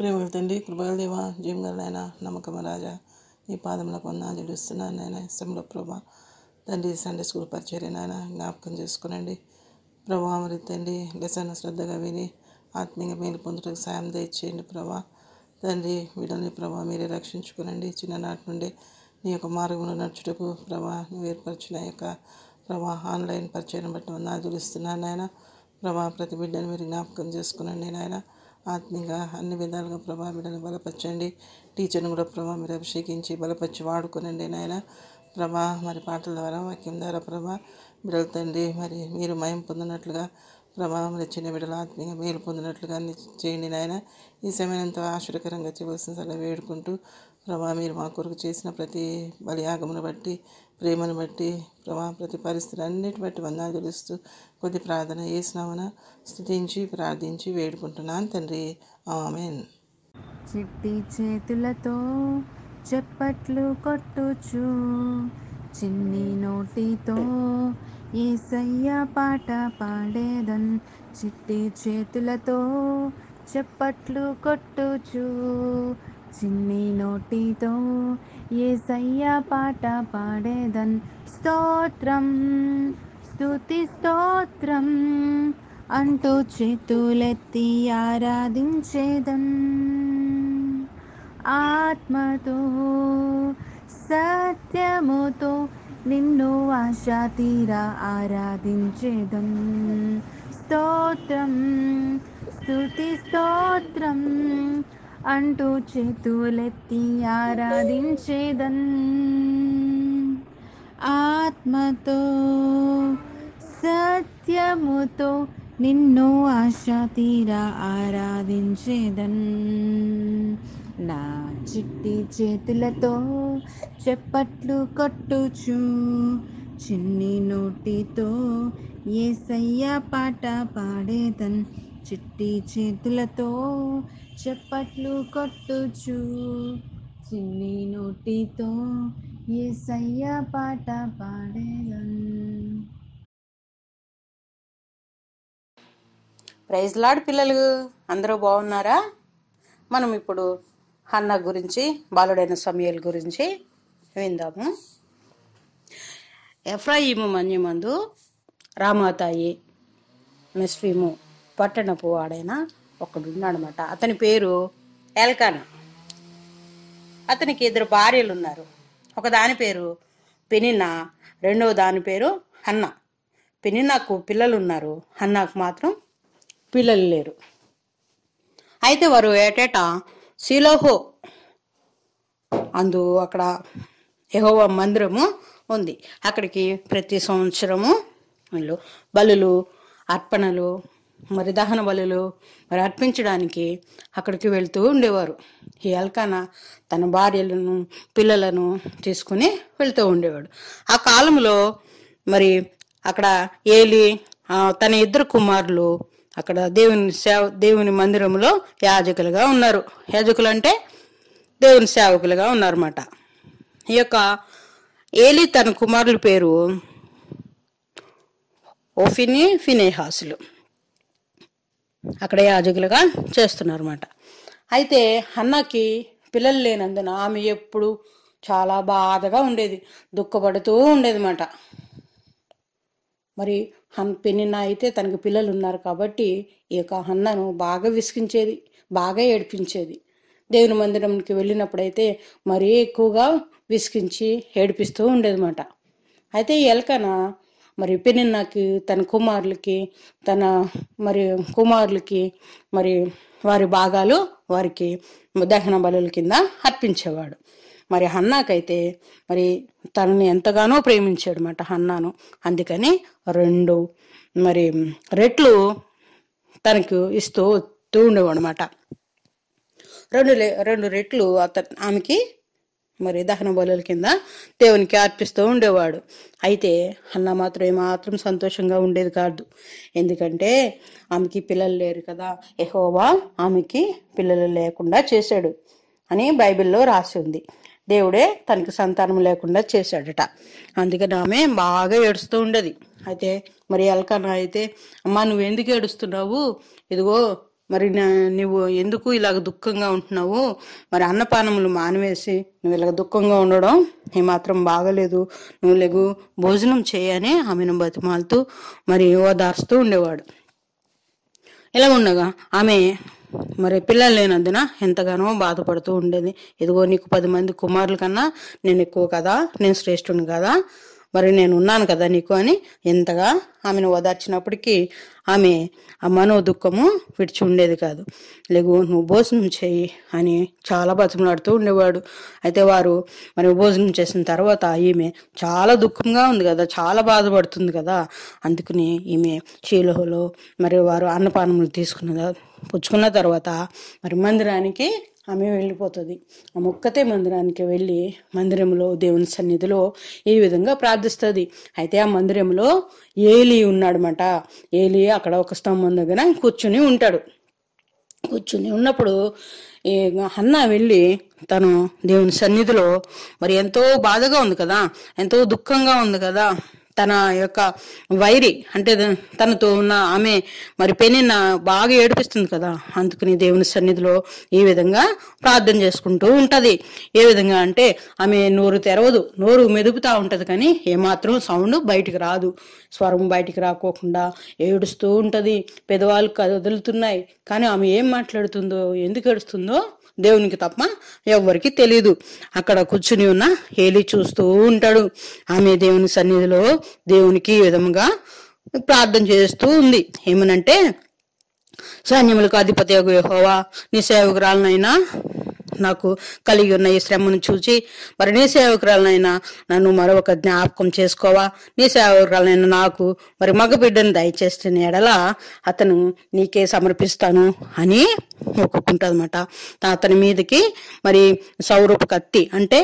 ప్రేమ తండ్రి కృపగల దేవ జీవంగల నాయన నమ్మకం రాజా నీ పాదములకు వందాలు ఇస్తున్నాను నాయన ఇష్టంలో ప్రభా తండ్రి సండే స్కూల్ పరిచర్య నాయన జ్ఞాపకం చేసుకునండి ప్రభా మరి తండ్రి లెసన్ శ్రద్ధగా విని ఆత్మీయంగా మేలు పొందుటకు సాయం దయచేయండి ప్రభా తండ్రి వీళ్ళని ప్రభా మీరే రక్షించుకునండి చిన్ననాటి నుండి నీ యొక్క మార్గంలో నడుచుటకు ప్రభా నువ్వు ఏర్పరిచిన యొక్క ప్రభా ఆన్లైన్ పరిచయం బట్టి వందాలు ఇస్తున్నాను నాయన ప్రభా ప్రతి బిడ్డను మీరు జ్ఞాపకం చేసుకునండి నాయన ఆత్మీయంగా అన్ని విధాలుగా ప్రభా మీరు బలపరచండి టీచర్ని కూడా ప్రభా మీరు అభిషేకించి బలపరిచి వాడుకునండి నాయన ప్రభా మరి పాటల ద్వారా వాక్యం ద్వారా ప్రభా బిడ్డల మరి మీరు మయం పొందినట్లుగా ప్రభావం చిన్న బిడలు ఆత్మీయంగా మేలు పొందినట్లుగా చేయండి నాయన ఈ సమయం ఎంతో ఆశ్చర్యకరంగా చేయవలసిన సలహా వేడుకుంటూ ప్రభా మీరు మా కొరకు చేసిన ప్రతి బలియాగమును బట్టి ప్రేమను బట్టి ప్రభా ప్రతి పరిస్థితులు అన్నిటి బట్టి వందాలు తెలుస్తూ కొద్ది ప్రార్థన చేసినామన స్థుతించి ప్రార్థించి వేడుకుంటున్నాను తండ్రి ఆమెన్ చిట్టి చేతులతో చెప్పట్లు కొట్టుచు చిన్ని నోటితో ఏసయ్య పాట పాడేదన్ చిట్టి చేతులతో చెప్పట్లు కొట్టుచు చిన్ని నోటితో ఏసయ్య పాట పాడేదన్ స్తోత్రం స్తుతి స్తోత్రం అంటూ చేతులెత్తి ఆరాధించేదన్ ఆత్మతో సత్యముతో నిన్ను ఆశా తీరా ఆరాధించేదం స్తోత్రం స్తుతి స్తోత్రం అంటూ చేతులెత్తి ఆరాధించేదన్ ఆత్మతో సత్యముతో నిన్ను ఆశ తీరా ఆరాధించేదన్ నా చిట్టి చేతులతో చెప్పట్లు కొట్టుచు చిన్ని నోటితో ఏసయ్య పాట పాడేదన్ చిట్టి చేతులతో చెప్పట్లు కొట్టుచు చిన్ని నోటితో సయ్య పాట పాడేదన్ ప్రైజ్ లాడ్ పిల్లలు అందరూ బాగున్నారా మనం ఇప్పుడు హన్న గురించి బాలుడైన సమయల్ గురించి విందాము ఎఫ్రాయిము మన్యమందు రామాతాయి మెస్ఫీము పట్టణపు వాడైన ఒకడున్నాడనమాట అతని పేరు ఎల్కానా అతనికి ఇద్దరు భార్యలు ఉన్నారు ఒక దాని పేరు పెనినా రెండవ దాని పేరు అన్న పెనినాకు పిల్లలు ఉన్నారు అన్నకు మాత్రం పిల్లలు లేరు అయితే వారు ఏటేటా సిలోహో అందు అక్కడ యహోవ మందిరము ఉంది అక్కడికి ప్రతి సంవత్సరము వీళ్ళు బలులు అర్పణలు మరి దహన బలులు మరి అర్పించడానికి అక్కడికి వెళ్తూ ఉండేవారు ఈ అల్కాన తన భార్యలను పిల్లలను తీసుకుని వెళ్తూ ఉండేవాడు ఆ కాలంలో మరి అక్కడ ఏలి తన ఇద్దరు కుమారులు అక్కడ దేవుని సేవ దేవుని మందిరంలో యాజకులుగా ఉన్నారు యాజకులు అంటే దేవుని సేవకులుగా ఉన్నారన్నమాట ఈ యొక్క ఏలి తన కుమారుల పేరు ఓఫిని ఫినేహాసులు అక్కడ యాజకులుగా చేస్తున్నారు అనమాట అయితే అన్నకి పిల్లలు లేనందున ఆమె ఎప్పుడు చాలా బాధగా ఉండేది దుఃఖపడుతూ ఉండేది అనమాట మరి హన్ పెనిన్న అయితే తనకి పిల్లలు ఉన్నారు కాబట్టి ఈ యొక్క అన్నను బాగా విసిగించేది బాగా ఏడిపించేది దేవుని మందిరంకి వెళ్ళినప్పుడైతే మరీ ఎక్కువగా విసిగించి ఏడిపిస్తూ ఉండేదన్నమాట అయితే ఎలకన మరి పెనిన్నకి తన కుమారులకి తన మరి కుమారులకి మరి వారి భాగాలు వారికి దహన బలుల కింద అర్పించేవాడు మరి హన్నాకైతే మరి తనని ఎంతగానో ప్రేమించాడు అనమాట హన్నాను అందుకని రెండు మరి రెట్లు తనకు ఇస్తూ ఉండేవాడు అనమాట రెండు రెండు రెట్లు అత ఆమెకి మరి దహన బలుల కింద దేవునికి అర్పిస్తూ ఉండేవాడు అయితే అన్న మాత్రం ఏమాత్రం సంతోషంగా ఉండేది కాదు ఎందుకంటే ఆమెకి పిల్లలు లేరు కదా ఎహోవా ఆమెకి పిల్లలు లేకుండా చేశాడు అని బైబిల్లో రాసి ఉంది దేవుడే తనకి సంతానం లేకుండా చేశాడట అందుకని ఆమె బాగా ఏడుస్తూ ఉండేది అయితే మరి అల్కానా అయితే అమ్మ నువ్వెందుకు ఏడుస్తున్నావు ఇదిగో మరి నువ్వు ఎందుకు ఇలాగ దుఃఖంగా ఉంటున్నావు మరి అన్నపానములు మానవేసి నువ్వు ఇలాగ దుఃఖంగా ఉండడం ఏమాత్రం బాగలేదు నువ్వు లేగు భోజనం చేయని ఆమెను బతిమాలుతూ మరి ఓదార్స్తూ ఉండేవాడు ఇలా ఉండగా ఆమె మరి పిల్లలు లేనందున ఎంతగానో బాధపడుతూ ఉండేది ఇదిగో నీకు పది మంది కుమారుల కన్నా నేను ఎక్కువ కదా నేను శ్రేష్ఠుని కదా మరి నేను ఉన్నాను కదా నీకు అని ఎంతగా ఆమెను ఓదార్చినప్పటికీ ఆమె ఆ మనో దుఃఖము విడిచి ఉండేది కాదు లేగు నువ్వు భోజనం చేయి అని చాలా బతిమలాడుతూ ఉండేవాడు అయితే వారు మరి భోజనం చేసిన తర్వాత ఈమె చాలా దుఃఖంగా ఉంది కదా చాలా బాధపడుతుంది కదా అందుకని ఈమె చీలహలో మరి వారు అన్నపానములు తీసుకున్న పుచ్చుకున్న తర్వాత మరి మందిరానికి ఆమె వెళ్ళిపోతుంది ఆ మొక్కతే మందిరానికి వెళ్ళి మందిరంలో దేవుని సన్నిధిలో ఈ విధంగా ప్రార్థిస్తుంది అయితే ఆ మందిరంలో ఏలి ఉన్నాడనమాట ఏలి అక్కడ ఒక స్తంభం దగ్గర కూర్చుని ఉంటాడు కూర్చుని ఉన్నప్పుడు ఈ అన్న వెళ్ళి తను దేవుని సన్నిధిలో మరి ఎంతో బాధగా ఉంది కదా ఎంతో దుఃఖంగా ఉంది కదా తన యొక్క వైరి అంటే తనతో ఉన్న ఆమె మరి పెనిన్న బాగా ఏడిపిస్తుంది కదా అందుకని దేవుని సన్నిధిలో ఈ విధంగా ప్రార్థన చేసుకుంటూ ఉంటుంది ఏ విధంగా అంటే ఆమె నోరు తెరవదు నోరు మెదుపుతూ ఉంటుంది కానీ ఏమాత్రం సౌండ్ బయటికి రాదు స్వరం బయటికి రాకోకుండా ఏడుస్తూ ఉంటుంది పెదవాళ్ళు వదులుతున్నాయి కానీ ఆమె ఏం మాట్లాడుతుందో ఎందుకు ఏడుస్తుందో దేవునికి తప్ప ఎవరికి తెలియదు అక్కడ కూర్చుని ఉన్న హేలి చూస్తూ ఉంటాడు ఆమె దేవుని సన్నిధిలో దేవునికి విధముగా ప్రార్థన చేస్తూ ఉంది ఏమనంటే సైన్యములకు అధిపతి యహోవా నీ సేవకురాలనైనా నాకు కలిగి ఉన్న ఈ శ్రమను చూచి మరి నీ సేవకురాలనైనా నన్ను మరొక జ్ఞాపకం చేసుకోవా నీ సేవకురాలనైనా నాకు మరి మగబిడ్డను నీ ఎడల అతను నీకే సమర్పిస్తాను అని అనమాట అతని మీదకి మరి సౌరూప కత్తి అంటే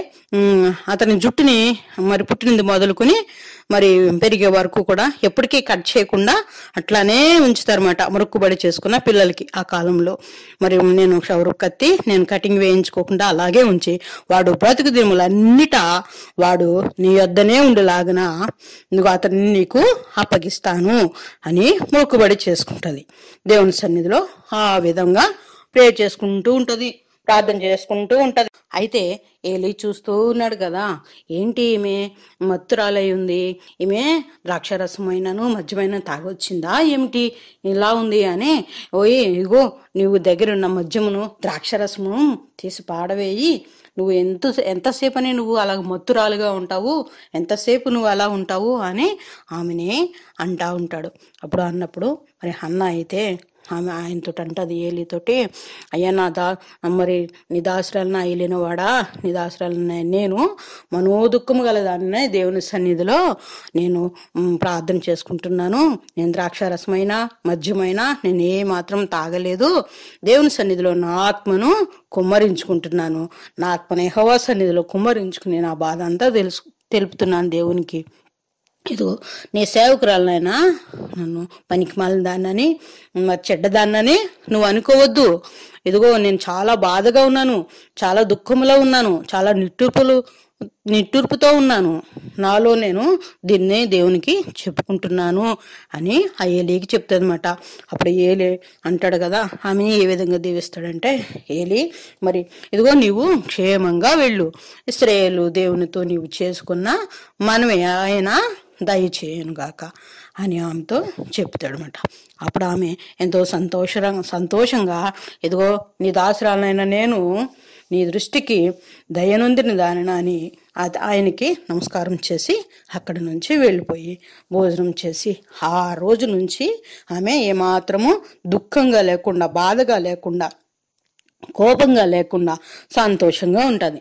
అతని జుట్టుని మరి పుట్టినది మొదలుకుని మరి పెరిగే వరకు కూడా ఎప్పటికీ కట్ చేయకుండా అట్లానే ఉంచుతారన్నమాట మొరుక్కుబడి చేసుకున్న పిల్లలకి ఆ కాలంలో మరి నేను షవరు కత్తి నేను కటింగ్ వేయించుకోకుండా అలాగే ఉంచి వాడు బ్రతుకు అన్నిటా వాడు నీ వద్దనే ఉండేలాగిన నువ్వు అతన్ని నీకు అప్పగిస్తాను అని మొక్కుబడి చేసుకుంటుంది దేవుని సన్నిధిలో ఆ విధంగా ప్రే చేసుకుంటూ ఉంటుంది ప్రార్థన చేసుకుంటూ ఉంటది అయితే ఏలి చూస్తూ ఉన్నాడు కదా ఏంటి ఈమె మత్తురాలై ఉంది ఈమె ద్రాక్షరసమైనను మద్యమైన తాగొచ్చిందా ఏమిటి ఇలా ఉంది అని ఓయ్ ఇగో నువ్వు దగ్గరున్న మద్యమును ద్రాక్షరసమును తీసి పాడవేయి నువ్వు ఎంత ఎంతసేపని నువ్వు అలా మత్తురాలుగా ఉంటావు ఎంతసేపు నువ్వు అలా ఉంటావు అని ఆమెనే అంటా ఉంటాడు అప్పుడు అన్నప్పుడు మరి అన్న అయితే ఆమె ఆయనతో అంటది ఏలితోటి అయ్యా నా దా మరి నిదాశ్రాలను దాసురాలను అయ్యలేనివాడా నీ దాసురాలను నేను మనోదుఖము గలదాన్ని దేవుని సన్నిధిలో నేను ప్రార్థన చేసుకుంటున్నాను నేను ద్రాక్షారసమైన మద్యమైన నేను ఏ మాత్రం తాగలేదు దేవుని సన్నిధిలో నా ఆత్మను కుమ్మరించుకుంటున్నాను నా ఆత్మ నేహవా సన్నిధిలో కుమ్మరించుకుని నా బాధ అంతా తెలుసు తెలుపుతున్నాను దేవునికి ఇదిగో నీ సేవకురాలనైనా నన్ను పనికి మాలిన దాన్నని చెడ్డదాన్నని నువ్వు అనుకోవద్దు ఇదిగో నేను చాలా బాధగా ఉన్నాను చాలా దుఃఖంలో ఉన్నాను చాలా నిట్టూర్పులు నిట్టూర్పుతో ఉన్నాను నాలో నేను దీన్నే దేవునికి చెప్పుకుంటున్నాను అని ఆ ఏలికి అనమాట అప్పుడు ఏలి అంటాడు కదా ఆమె ఏ విధంగా దీవిస్తాడంటే ఏలి మరి ఇదిగో నీవు క్షేమంగా వెళ్ళు ఇస్రాయేలు దేవునితో నీవు చేసుకున్న మనమే ఆయన దయచేయనుగాక అని ఆమెతో చెప్తాడనమాట అప్పుడు ఆమె ఎంతో సంతోష సంతోషంగా ఇదిగో నీ దాసురాలైన నేను నీ దృష్టికి దయనుందిని దానిన అని ఆయనకి నమస్కారం చేసి అక్కడి నుంచి వెళ్ళిపోయి భోజనం చేసి ఆ రోజు నుంచి ఆమె ఏమాత్రము దుఃఖంగా లేకుండా బాధగా లేకుండా కోపంగా లేకుండా సంతోషంగా ఉంటుంది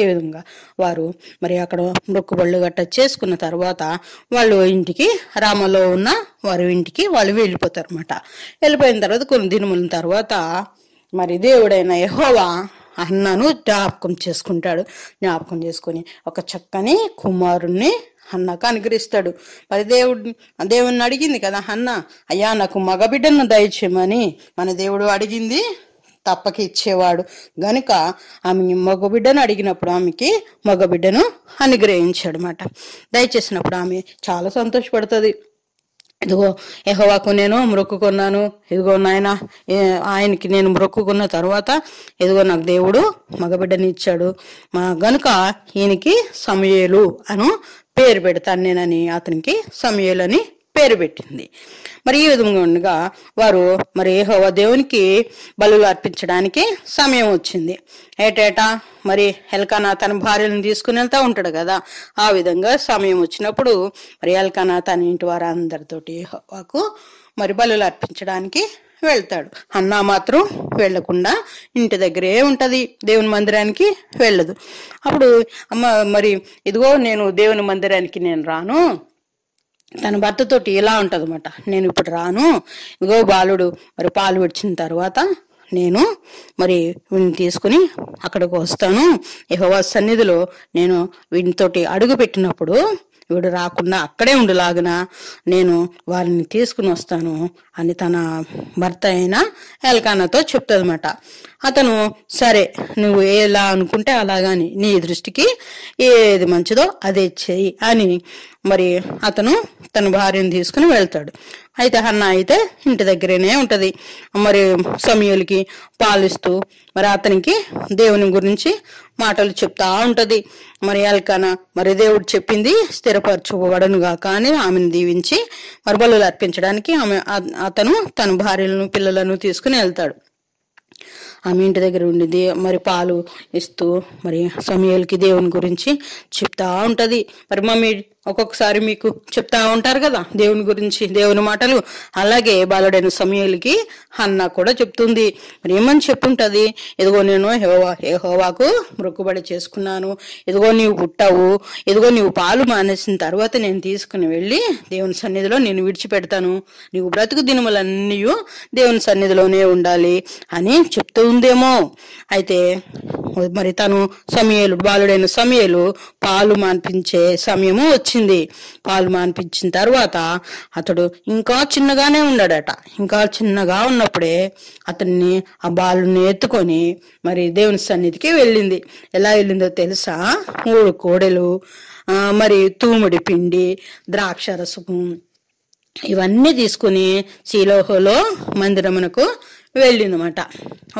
ఈ విధంగా వారు మరి అక్కడ బళ్ళు గట్ట చేసుకున్న తర్వాత వాళ్ళు ఇంటికి రామలో ఉన్న వారి ఇంటికి వాళ్ళు వెళ్ళిపోతారు అనమాట వెళ్ళిపోయిన తర్వాత కొన్ని దినముల తర్వాత మరి దేవుడైన యహోవా అన్నను జ్ఞాపకం చేసుకుంటాడు జ్ఞాపకం చేసుకొని ఒక చక్కని కుమారుణ్ణి అన్నకు అనుగ్రహిస్తాడు మరి దేవుడు దేవుణ్ణి అడిగింది కదా అన్న అయ్యా నాకు మగబిడ్డను దయచేయమని మన దేవుడు అడిగింది తప్పక ఇచ్చేవాడు గనుక ఆమె మగబిడ్డను అడిగినప్పుడు ఆమెకి మగబిడ్డను అనుగ్రహించాడనమాట దయచేసినప్పుడు ఆమె చాలా సంతోషపడుతుంది ఇదిగో యహోవాకు నేను మొక్కుకున్నాను ఇదిగో నాయన ఆయనకి నేను మొక్కుకున్న తర్వాత ఇదిగో నాకు దేవుడు మగబిడ్డని ఇచ్చాడు మా గనుక ఈయనకి సమయలు అను పేరు పెడతాను నేనని అతనికి సమయేలు పేరు పెట్టింది మరి ఈ విధంగా ఉండగా వారు మరి హోవా దేవునికి బలు అర్పించడానికి సమయం వచ్చింది ఏటేటా మరి ఎల్కానా తన భార్యను తీసుకుని వెళ్తా ఉంటాడు కదా ఆ విధంగా సమయం వచ్చినప్పుడు మరి ఎల్కానా తన ఇంటి వారందరితోటి హోవాకు మరి బలులు అర్పించడానికి వెళ్తాడు అన్నా మాత్రం వెళ్లకుండా ఇంటి దగ్గరే ఉంటది దేవుని మందిరానికి వెళ్ళదు అప్పుడు అమ్మ మరి ఇదిగో నేను దేవుని మందిరానికి నేను రాను తన భర్తతోటి ఇలా ఉంటదన్నమాట నేను ఇప్పుడు రాను ఇగో బాలుడు మరి పాలు విడిచిన తర్వాత నేను మరి వీడిని తీసుకుని అక్కడికి వస్తాను యహోవా సన్నిధిలో నేను వీటితోటి అడుగు పెట్టినప్పుడు వీడు రాకుండా అక్కడే ఉండిలాగిన నేను వారిని తీసుకుని వస్తాను అని తన భర్త అయిన ఎల్కానాతో చెప్తుందన్నమాట అతను సరే నువ్వు ఎలా అనుకుంటే అలాగని నీ దృష్టికి ఏది మంచిదో అదే చేయి అని మరి అతను తన భార్యను తీసుకుని వెళ్తాడు అయితే హన్న అయితే ఇంటి దగ్గరనే ఉంటుంది మరి సమయులకి పాలిస్తూ మరి అతనికి దేవుని గురించి మాటలు చెప్తా ఉంటుంది మరి ఎల్కన మరి దేవుడు చెప్పింది స్థిరపరచుకోబడనుగా గాక అని ఆమెను దీవించి మరి బలు అర్పించడానికి ఆమె అతను తన భార్యలను పిల్లలను తీసుకుని వెళ్తాడు ఆమె ఇంటి దగ్గర ఉండింది మరి పాలు ఇస్తూ మరి సమయాలకి దేవుని గురించి చెప్తా ఉంటుంది మరి మమ్మీ ఒక్కొక్కసారి మీకు చెప్తా ఉంటారు కదా దేవుని గురించి దేవుని మాటలు అలాగే బాలుడైన సమయాలకి అన్న కూడా చెప్తుంది మరి ఏమని చెప్పుంటది ఇదిగో నేను హోవా ఏ హోవాకు మృక్కుబడి చేసుకున్నాను ఇదిగో నీవు పుట్టావు ఇదిగో నీవు పాలు మానేసిన తర్వాత నేను తీసుకుని వెళ్ళి దేవుని సన్నిధిలో నేను విడిచిపెడతాను నీవు బ్రతుకు దినములన్నీ దేవుని సన్నిధిలోనే ఉండాలి అని చెప్తూ ఉందేమో అయితే మరి తను సమయలు బాలుడైన సమయలు పాలు మాన్పించే సమయము వచ్చింది పాలు మాన్పించిన తర్వాత అతడు ఇంకా చిన్నగానే ఉన్నాడట ఇంకా చిన్నగా ఉన్నప్పుడే అతన్ని ఆ బాలుని ఎత్తుకొని మరి దేవుని సన్నిధికి వెళ్ళింది ఎలా వెళ్ళిందో తెలుసా మూడు కోడెలు మరి తూముడి పిండి ద్రాక్ష రసము ఇవన్నీ తీసుకుని శిలోహలో మందిరమునకు వెళ్ళిందన్నమాట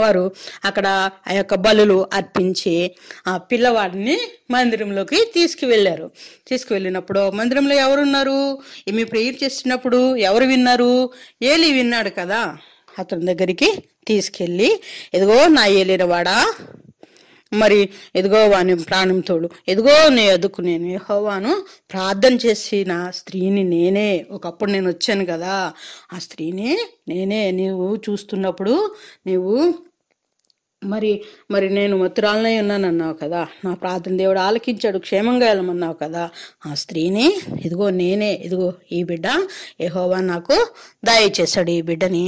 వారు అక్కడ ఆ యొక్క బలులు అర్పించి ఆ పిల్లవాడిని మందిరంలోకి తీసుకువెళ్ళారు తీసుకువెళ్ళినప్పుడు మందిరంలో ఎవరున్నారు ఏమి ప్రేయర్ చేస్తున్నప్పుడు ఎవరు విన్నారు ఏలి విన్నాడు కదా అతని దగ్గరికి తీసుకెళ్ళి ఇదిగో నా వాడా మరి ఎదుగో వాని ప్రాణం తోడు ఎదుగో నే ఎదుకు నేను యహోవాను ప్రార్థన చేసి నా స్త్రీని నేనే ఒకప్పుడు నేను వచ్చాను కదా ఆ స్త్రీని నేనే నీవు చూస్తున్నప్పుడు నీవు మరి మరి నేను ఉన్నాను అన్నావు కదా నా ప్రార్థన దేవుడు ఆలకించాడు క్షేమంగా వెళ్ళమన్నావు కదా ఆ స్త్రీని ఇదిగో నేనే ఇదిగో ఈ బిడ్డ ఏహోవా నాకు దయచేశాడు ఈ బిడ్డని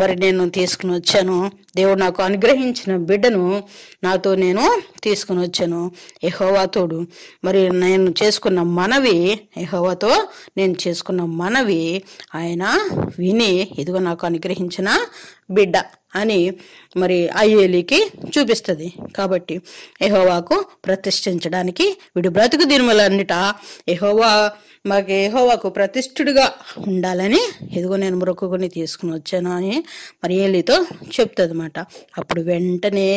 మరి నేను తీసుకుని వచ్చాను దేవుడు నాకు అనుగ్రహించిన బిడ్డను నాతో నేను తీసుకుని వచ్చాను ఏహోవాతోడు మరి నేను చేసుకున్న మనవి ఏహోవాతో నేను చేసుకున్న మనవి ఆయన విని ఇదిగో నాకు అనుగ్రహించిన బిడ్డ అని మరి అయ్యేలికి చూపిస్తుంది కాబట్టి ఎహోవాకు ప్రతిష్ఠించడానికి వీడు బ్రతుకు దినుమలన్నిట ఎహోవా మాకు ఎహోవాకు ప్రతిష్ఠుడిగా ఉండాలని ఇదిగో నేను మొరుక్కుని తీసుకుని వచ్చాను అని మరి ఏలితో అనమాట అప్పుడు వెంటనే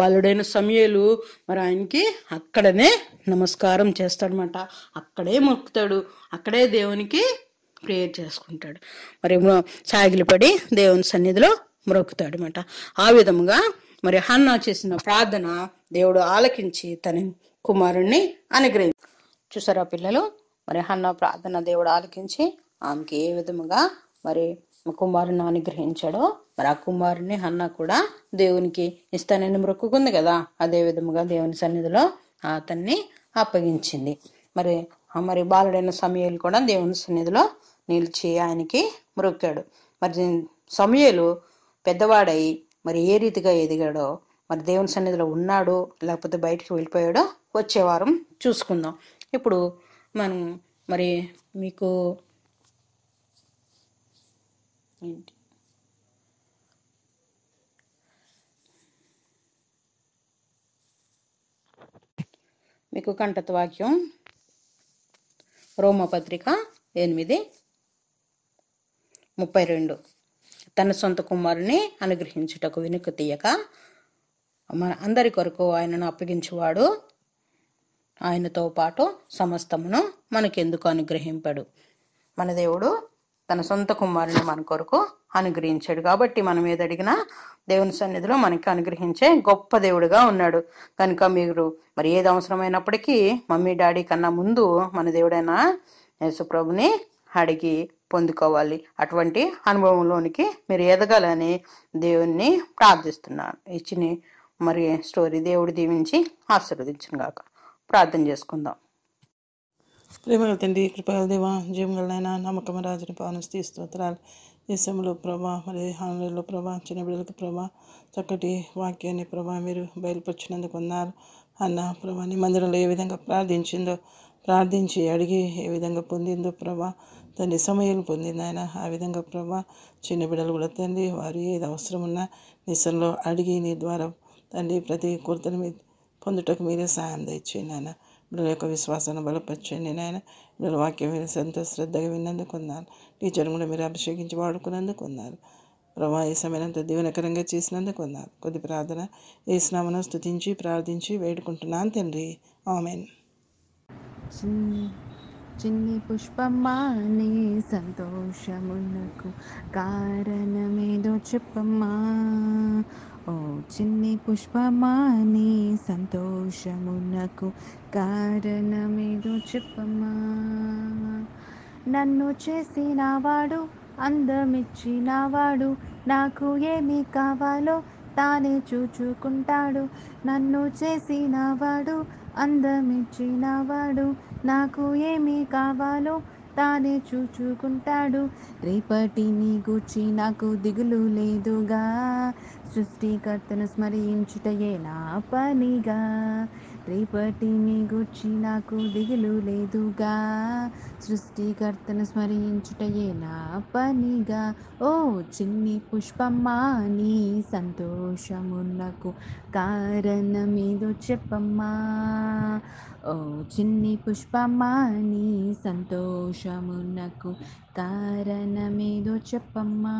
బాలుడైన సమయలు మరి ఆయనకి అక్కడనే నమస్కారం చేస్తాడనమాట అక్కడే మొక్కుతాడు అక్కడే దేవునికి ప్రేయర్ చేసుకుంటాడు మరి సాగిలిపడి దేవుని సన్నిధిలో అనమాట ఆ విధముగా మరి హన్నా చేసిన ప్రార్థన దేవుడు ఆలకించి తన కుమారుణ్ణి అనుగ్రహి చూసారా పిల్లలు మరి హన్న ప్రార్థన దేవుడు ఆలకించి ఆమెకి ఏ విధముగా మరి కుమారుని అనుగ్రహించాడో మరి ఆ కుమారుని హన్న కూడా దేవునికి ఇస్తానని మొక్కుకుంది కదా అదే విధముగా దేవుని సన్నిధిలో అతన్ని అప్పగించింది మరి మరి బాలుడైన సమయలు కూడా దేవుని సన్నిధిలో నిలిచి ఆయనకి మ్రొక్కాడు మరి సమయలు పెద్దవాడై మరి ఏ రీతిగా ఎదిగాడో మరి దేవుని సన్నిధిలో ఉన్నాడో లేకపోతే బయటికి వెళ్ళిపోయాడో వచ్చే వారం చూసుకుందాం ఇప్పుడు మనం మరి మీకు ఏంటి మీకు కంఠత వాక్యం రోమపత్రిక ఎనిమిది ముప్పై రెండు తన సొంత కుమారుని అనుగ్రహించుటకు వెనుక తీయక మన అందరి కొరకు ఆయనను అప్పగించేవాడు ఆయనతో పాటు సమస్తమును మనకెందుకు అనుగ్రహింపడు మన దేవుడు తన సొంత కుమారుని మన కొరకు అనుగ్రహించాడు కాబట్టి మనం ఏదడిగినా దేవుని సన్నిధిలో మనకి అనుగ్రహించే గొప్ప దేవుడుగా ఉన్నాడు కనుక మీరు మరి ఏది అవసరమైనప్పటికీ మమ్మీ డాడీ కన్నా ముందు మన దేవుడైన యేసుప్రభుని అడిగి పొందుకోవాలి అటువంటి అనుభవంలోనికి మీరు ఎదగాలని దేవుణ్ణి ప్రార్థిస్తున్నాను ఇచ్చిన మరి స్టోరీ దేవుడు దీవించి ఆశీర్వదించిన గాక ప్రార్థన చేసుకుందాం ప్రేమల తండ్రి కృపల దేవ జీవనైనా నమ్మకం రాజుని పాలన స్తోత్రాలు దేశంలో ప్రభా మరి ఆన్లైన్లో ప్రభా చిన్న బిడ్డలకు ప్రభా చక్కటి వాక్యాన్ని ప్రభా మీరు బయలుపరిచినందుకు ఉన్నారు అన్న ప్రభాని మందిరంలో ఏ విధంగా ప్రార్థించిందో ప్రార్థించి అడిగి ఏ విధంగా పొందిందో ప్రభా తండ్రి సమయాలు పొందింది ఆయన ఆ విధంగా ప్రభా చిన్న బిడ్డలు కూడా తండ్రి వారు ఏది అవసరం ఉన్నా నిసంలో అడిగి నీ ద్వారా తండ్రి ప్రతి కొరతను మీ పొందుటకు మీరే సహాయం తెచ్చింది నాయన బిడ్డల యొక్క విశ్వాసాన్ని బలపరిచండి నాయన బిడ్డల వాక్యం మీరు సంతోష శ్రద్ధగా విన్నందుకు ఉన్నారు టీచర్ కూడా మీరు అభిషేకించి వాడుకున్నందుకు ఉన్నారు ప్రభా ఈ అంతా దీవెనకరంగా చేసినందుకు ఉన్నారు కొద్ది ప్రార్థన స్నామను స్థుతించి ప్రార్థించి వేడుకుంటున్నాను తండ్రి ఆమెన్ చిన్ని పుష్పమ్మానే సంతోషమునకు కారణమేదో చెప్పమ్మా ఓ చిన్ని పుష్పమా సంతోషమునకు కారణమేదో చెప్పమ్మా నన్ను చేసినవాడు అందమిచ్చినవాడు నాకు ఏమి కావాలో తానే చూచుకుంటాడు నన్ను చేసినవాడు అందమిచ్చినవాడు నాకు ఏమి కావాలో తానే చూచుకుంటాడు రేపటిని గూర్చి నాకు దిగులు లేదుగా సృష్టికర్తను స్మరించుటయే నా పనిగా రేపటిని గూర్చి నాకు దిగులు లేదుగా సృష్టికర్తను స్మరించుటయే నా పనిగా ఓ చిన్ని పుష్పమ్మా నీ సంతోషమునకు కారణమేదో చెప్పమ్మా ఓ చిన్ని పుష్పమ్మా నీ సంతోషమున్నకు కారణమేదో చెప్పమ్మా